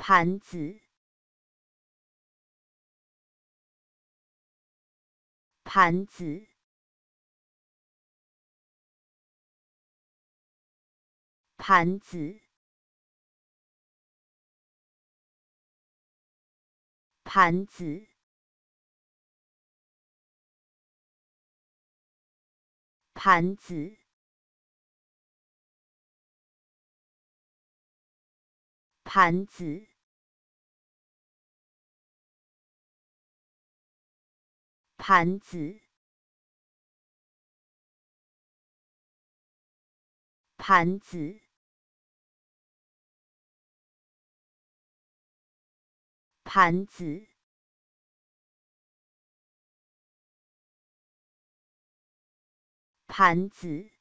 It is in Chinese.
盘子，盘子，盘子，盘子，盘子，盘子。盘子，盘子，盘子，盘子。